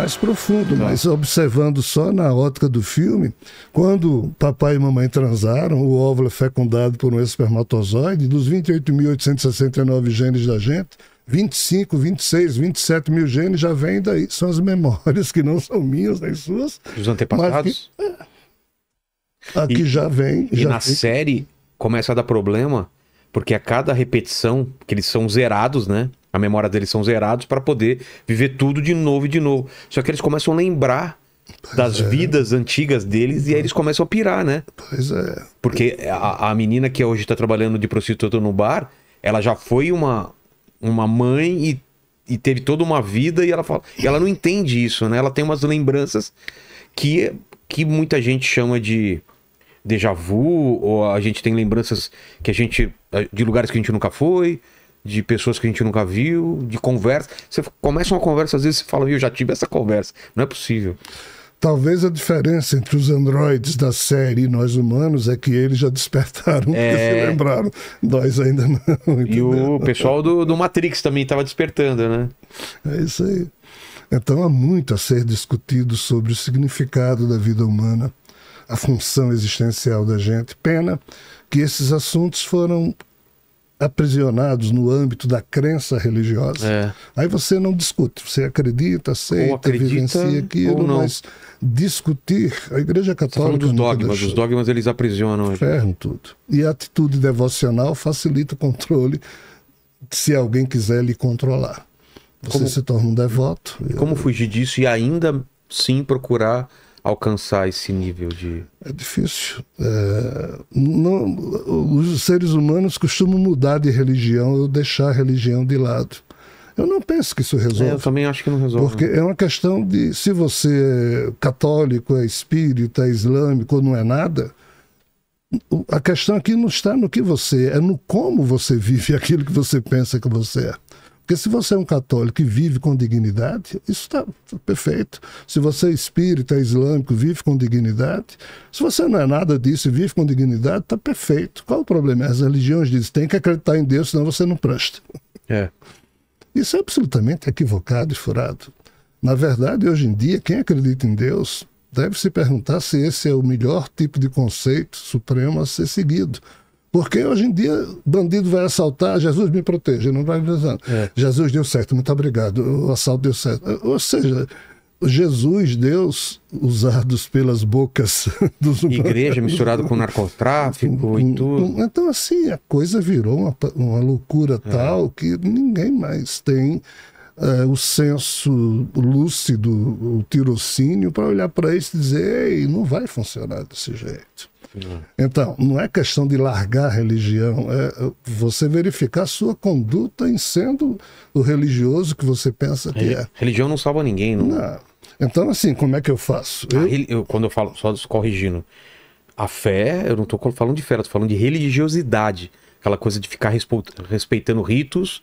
mais profundo, tá. mas observando só na ótica do filme, quando papai e mamãe transaram, o óvulo é fecundado por um espermatozoide, dos 28.869 genes da gente, 25, 26, 27 mil genes já vêm daí. São as memórias que não são minhas, nem suas. Dos antepassados? Que, é, aqui e, já vem. E já na vem. série começa a dar problema, porque a cada repetição, que eles são zerados, né? A memória deles são zerados para poder viver tudo de novo e de novo. Só que eles começam a lembrar Pois das é. vidas antigas deles e aí eles começam a pirar, né? Pois é. Porque a, a menina que hoje está trabalhando de prostituta no bar, ela já foi uma, uma mãe e, e teve toda uma vida e ela fala, e ela não entende isso, né? Ela tem umas lembranças que, que muita gente chama de déjà vu ou a gente tem lembranças que a gente de lugares que a gente nunca foi de pessoas que a gente nunca viu, de conversa. Você começa uma conversa, às vezes você fala, eu já tive essa conversa. Não é possível. Talvez a diferença entre os androides da série e nós humanos é que eles já despertaram, é... se lembraram. Nós ainda não. E o pessoal do, do Matrix também estava despertando, né? É isso aí. Então há muito a ser discutido sobre o significado da vida humana, a função existencial da gente. Pena que esses assuntos foram aprisionados no âmbito da crença religiosa. É. Aí você não discute, você acredita, aceita, acredita, vivencia aquilo, mas discutir, a Igreja tá Católica. Dos dogmas, os dogmas eles aprisionam. Ferram tudo. E a atitude devocional facilita o controle se alguém quiser lhe controlar. Você como, se torna um devoto. Como eu... fugir disso e ainda sim procurar alcançar esse nível de. É difícil. É, não, os seres humanos costumam mudar de religião ou deixar a religião de lado. Eu não penso que isso resolve. É, eu também acho que não resolve. Porque é uma questão de se você é católico, é espírita, é islâmico ou não é nada. A questão aqui não está no que você é, é no como você vive aquilo que você pensa que você é. Porque se você é um católico e vive com dignidade, isso está perfeito. Se você é espírita, é islâmico, vive com dignidade. Se você não é nada disso e vive com dignidade, está perfeito. Qual o problema? As religiões dizem tem que acreditar em Deus, senão você não presta. É. Isso é absolutamente equivocado e furado. Na verdade, hoje em dia, quem acredita em Deus deve se perguntar se esse é o melhor tipo de conceito supremo a ser seguido. Porque hoje em dia, bandido vai assaltar, Jesus me protege, não vai me É. Jesus deu certo, muito obrigado, o assalto deu certo. Ou seja, Jesus, Deus, usados pelas bocas dos humanos. Igreja misturada com narcotráfico e tudo. Então, assim, a coisa virou uma, uma loucura é. tal que ninguém mais tem é, o senso lúcido, o tirocínio, para olhar para isso e dizer: Ei, não vai funcionar desse jeito. É. Então, não é questão de largar a religião, é, é você verificar a sua conduta em sendo o religioso que você pensa que é. Religião não salva ninguém, não. não. Então, assim, como é que eu faço? Eu... Eu, quando eu falo, só corrigindo, a fé, eu não estou falando de fé, eu estou falando de religiosidade. Aquela coisa de ficar respeitando ritos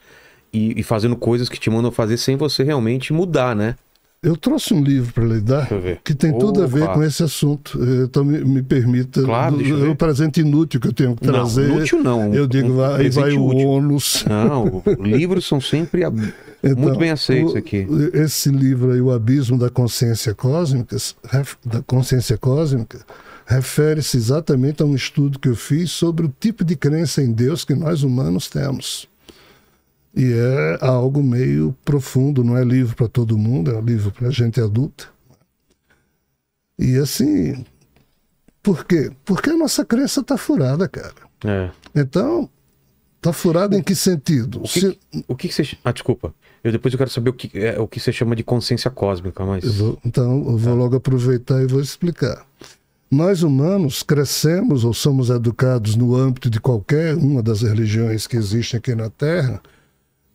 e, e fazendo coisas que te mandam fazer sem você realmente mudar, né? Eu trouxe um livro para lhe dar que tem tudo a ver claro. com esse assunto. Eh, então me, me permita. Claro, do, o presente inútil que eu tenho que não, trazer. Inútil não. Eu digo, um, aí vai útil. o ônus. Não, livros são sempre então, muito bem aceitos o, aqui. Esse livro aí, O Abismo da Consciência Cósmica, da Consciência Cósmica, refere-se exatamente a um estudo que eu fiz sobre o tipo de crença em Deus que nós humanos temos. E é algo meio profundo, não é livro para todo mundo, é um livro para gente adulta. E assim, por quê? Porque a nossa crença está furada, cara. É. Então, está furada em que sentido? O que, Se... o que você. Ah, desculpa. Eu depois eu quero saber o que, é, o que você chama de consciência cósmica, mas. Eu vou, então, eu vou é. logo aproveitar e vou explicar. Nós humanos crescemos ou somos educados no âmbito de qualquer uma das religiões que existem aqui na Terra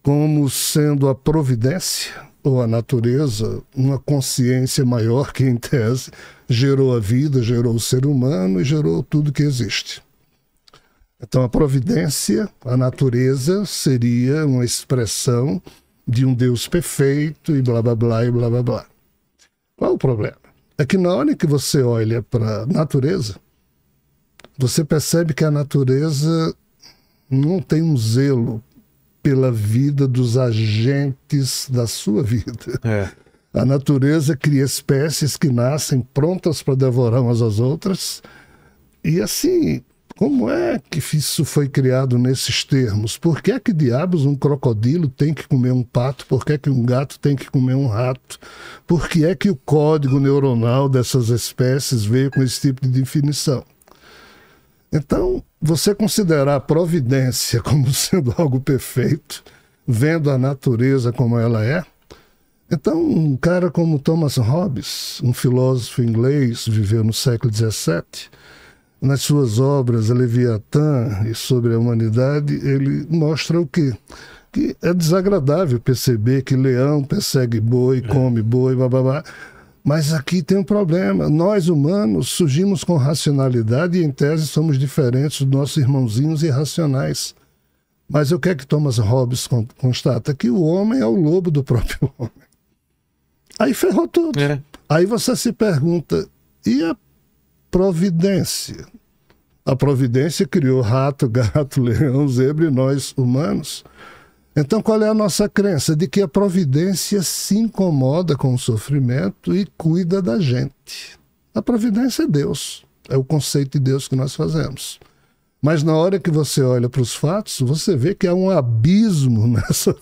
como sendo a providência ou a natureza, uma consciência maior que, em tese, gerou a vida, gerou o ser humano e gerou tudo que existe. Então, a providência, a natureza, seria uma expressão de um Deus perfeito e blá blá blá e blá blá blá. Qual o problema? É que na hora que você olha para a natureza, você percebe que a natureza não tem um zelo pela vida dos agentes da sua vida. É. A natureza cria espécies que nascem prontas para devorar umas às outras. E assim, como é que isso foi criado nesses termos? Por que é que diabos um crocodilo tem que comer um pato? Por que é que um gato tem que comer um rato? Por que é que o código neuronal dessas espécies veio com esse tipo de definição? Então, você considerar a providência como sendo algo perfeito, vendo a natureza como ela é, então, um cara como Thomas Hobbes, um filósofo inglês, viveu no século XVII, nas suas obras Leviatã e Sobre a Humanidade, ele mostra o quê? Que é desagradável perceber que leão persegue boi, é. come boi, blá, mas aqui tem um problema. Nós humanos surgimos com racionalidade e, em tese, somos diferentes dos nossos irmãozinhos irracionais. Mas o que é que Thomas Hobbes constata? Que o homem é o lobo do próprio homem. Aí ferrou tudo. É. Aí você se pergunta: e a providência? A providência criou rato, gato, leão, zebra e nós humanos. Então, qual é a nossa crença? De que a providência se incomoda com o sofrimento e cuida da gente. A providência é Deus, é o conceito de Deus que nós fazemos. Mas na hora que você olha para os fatos, você vê que há um abismo nessa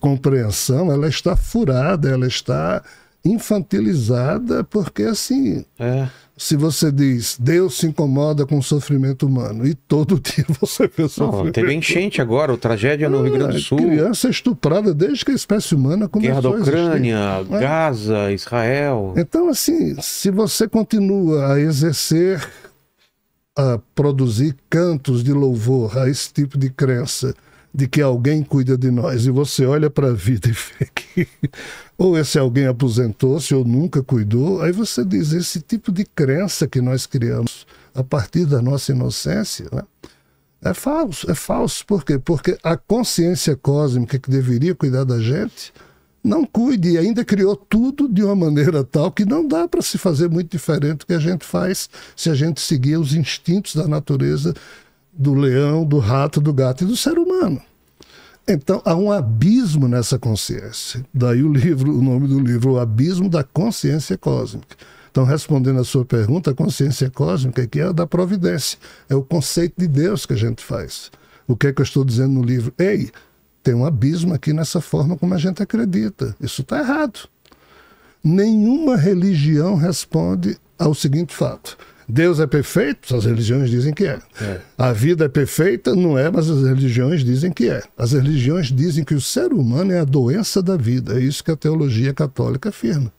compreensão, ela está furada, ela está infantilizada, porque assim. É se você diz Deus se incomoda com o sofrimento humano e todo dia você vê sofrimento. Não, teve enchente agora, o tragédia no é, Rio Grande do ah, Sul. Criança é estuprada desde que a espécie humana começou Guerra da Ucrânia, é. Gaza, Israel. Então, assim, se você continua a exercer, a produzir cantos de louvor a esse tipo de crença, de que alguém cuida de nós. E você olha para a vida e vê que ou esse alguém aposentou-se ou nunca cuidou. Aí você diz: esse tipo de crença que nós criamos a partir da nossa inocência né? é falso. É falso. Por quê? Porque a consciência cósmica que deveria cuidar da gente não cuide e ainda criou tudo de uma maneira tal que não dá para se fazer muito diferente do que a gente faz se a gente seguir os instintos da natureza do leão, do rato, do gato e do ser humano. Então há um abismo nessa consciência. Daí o livro, o nome do livro, O Abismo da Consciência Cósmica. Então, respondendo a sua pergunta, a consciência cósmica que é a da providência, é o conceito de Deus que a gente faz. O que é que eu estou dizendo no livro? Ei, tem um abismo aqui nessa forma como a gente acredita. Isso está errado. Nenhuma religião responde ao seguinte fato: Deus é perfeito? As religiões dizem que é. é. A vida é perfeita? Não é, mas as religiões dizem que é. As religiões dizem que o ser humano é a doença da vida. É isso que a teologia católica afirma.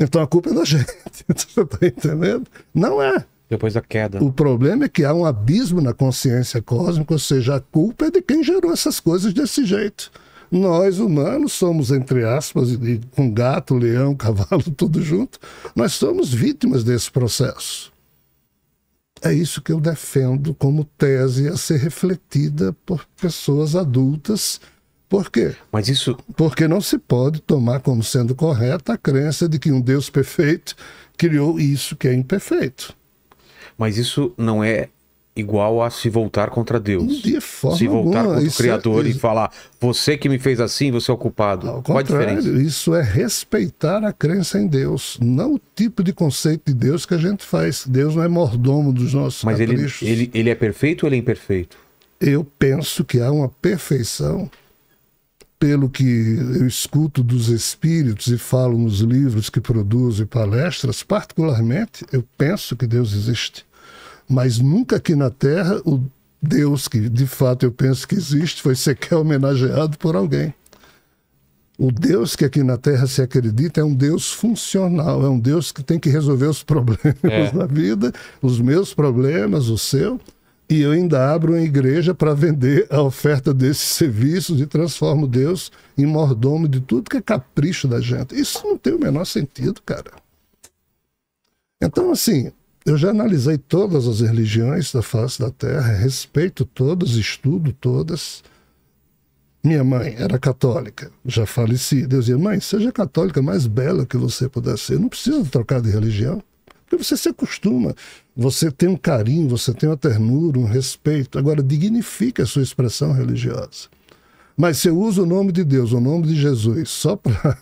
Então a culpa é da gente. Você está entendendo? Não é. Depois da queda. O problema é que há um abismo na consciência cósmica, ou seja, a culpa é de quem gerou essas coisas desse jeito nós humanos somos, entre aspas, com gato, leão, cavalo, tudo junto, nós somos vítimas desse processo. É isso que eu defendo como tese a ser refletida por pessoas adultas. Por quê? Mas isso... Porque não se pode tomar como sendo correta a crença de que um Deus perfeito criou isso que é imperfeito. Mas isso não é igual a se voltar contra Deus. De forma se voltar alguma. contra o é Criador é, isso... e falar, você que me fez assim, você é o culpado. Ao Qual a diferença? Isso é respeitar a crença em Deus, não o tipo de conceito de Deus que a gente faz. Deus não é mordomo dos nossos Mas ele, ele, ele é perfeito ou ele é imperfeito? Eu penso que há uma perfeição pelo que eu escuto dos espíritos e falo nos livros que produzo e palestras, particularmente, eu penso que Deus existe mas nunca aqui na Terra o Deus que de fato eu penso que existe foi sequer homenageado por alguém. O Deus que aqui na Terra se acredita é um Deus funcional, é um Deus que tem que resolver os problemas é. da vida, os meus problemas, o seu. E eu ainda abro uma igreja para vender a oferta desses serviços e transformo Deus em mordomo de tudo que é capricho da gente. Isso não tem o menor sentido, cara. Então, assim, eu já analisei todas as religiões da face da Terra, respeito todas, estudo todas. Minha mãe era católica, já faleci. Deus, dizia, mãe, seja católica mais bela que você puder ser. Não precisa trocar de religião, porque você se acostuma. Você tem um carinho, você tem uma ternura, um respeito. Agora, dignifica a sua expressão religiosa. Mas se eu uso o nome de Deus, o nome de Jesus, só para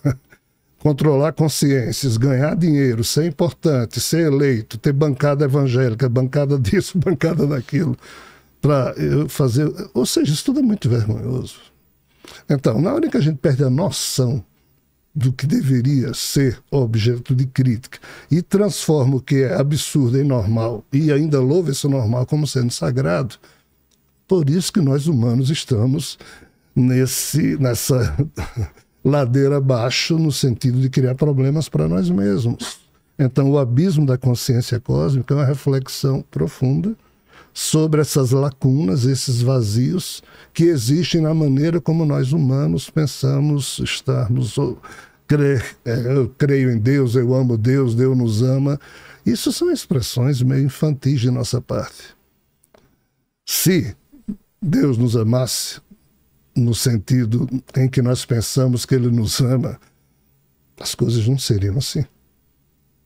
controlar consciências, ganhar dinheiro, ser importante, ser eleito, ter bancada evangélica, bancada disso, bancada daquilo, para fazer. Ou seja, isso tudo é muito vergonhoso. Então, na hora que a gente perde a noção do que deveria ser objeto de crítica e transforma o que é absurdo em normal e ainda louva esse normal como sendo sagrado, por isso que nós humanos estamos nesse nessa ladeira abaixo no sentido de criar problemas para nós mesmos. Então, o abismo da consciência cósmica é uma reflexão profunda sobre essas lacunas, esses vazios que existem na maneira como nós humanos pensamos estarmos. Ou, crer, é, eu creio em Deus, eu amo Deus, Deus nos ama. Isso são expressões meio infantis de nossa parte. Se Deus nos amasse, no sentido em que nós pensamos que ele nos ama, as coisas não seriam assim.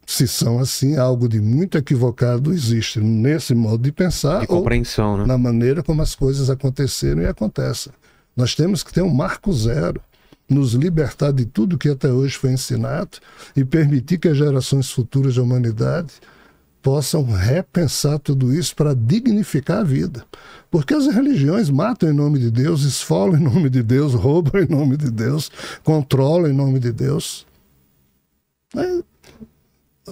Se são assim, algo de muito equivocado existe nesse modo de pensar de compreensão, ou né? na maneira como as coisas aconteceram e acontecem. Nós temos que ter um marco zero, nos libertar de tudo que até hoje foi ensinado e permitir que as gerações futuras da humanidade possam repensar tudo isso para dignificar a vida. Porque as religiões matam em nome de Deus, esfolam em nome de Deus, roubam em nome de Deus, controlam em nome de Deus. É,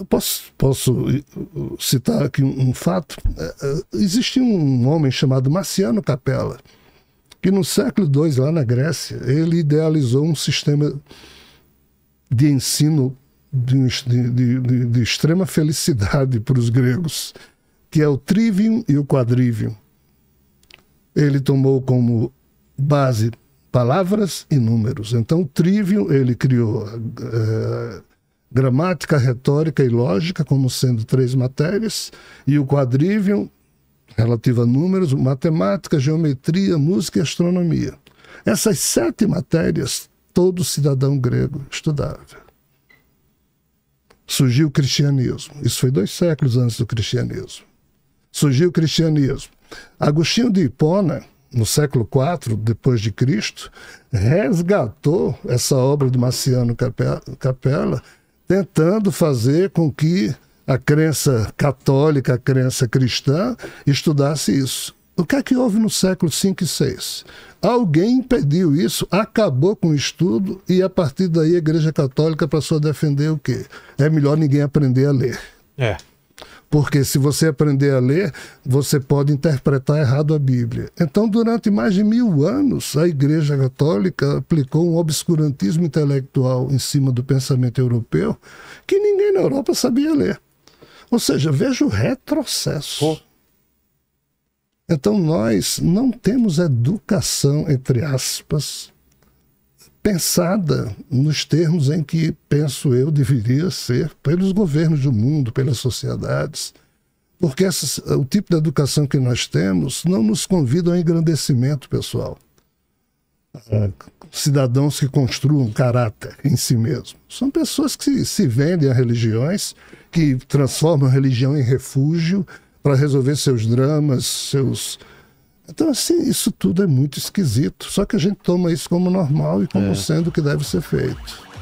posso, posso citar aqui um, um fato. É, é, existia um homem chamado Marciano Capella, que no século II, lá na Grécia, ele idealizou um sistema de ensino de, de, de, de extrema felicidade para os gregos, que é o trivium e o quadrivium. Ele tomou como base palavras e números. Então, o trivium ele criou é, gramática, retórica e lógica como sendo três matérias, e o quadrivium relativa a números, matemática, geometria, música e astronomia. Essas sete matérias todo cidadão grego estudava surgiu o cristianismo. Isso foi dois séculos antes do cristianismo. Surgiu o cristianismo. Agostinho de Hipona, no século IV depois de Cristo, resgatou essa obra do Marciano Capella, tentando fazer com que a crença católica, a crença cristã, estudasse isso. O que é que houve no século V e VI? Alguém impediu isso, acabou com o estudo e a partir daí a Igreja Católica passou a defender o quê? É melhor ninguém aprender a ler. É. Porque se você aprender a ler, você pode interpretar errado a Bíblia. Então, durante mais de mil anos, a Igreja Católica aplicou um obscurantismo intelectual em cima do pensamento europeu que ninguém na Europa sabia ler. Ou seja, veja o retrocesso. Então nós não temos educação, entre aspas, pensada nos termos em que, penso eu, deveria ser pelos governos do mundo, pelas sociedades, porque essas, o tipo de educação que nós temos não nos convida ao engrandecimento pessoal. Cidadãos que construam caráter em si mesmo. São pessoas que se vendem a religiões, que transformam a religião em refúgio, para resolver seus dramas, seus. Então, assim, isso tudo é muito esquisito. Só que a gente toma isso como normal e como é. sendo o que deve ser feito.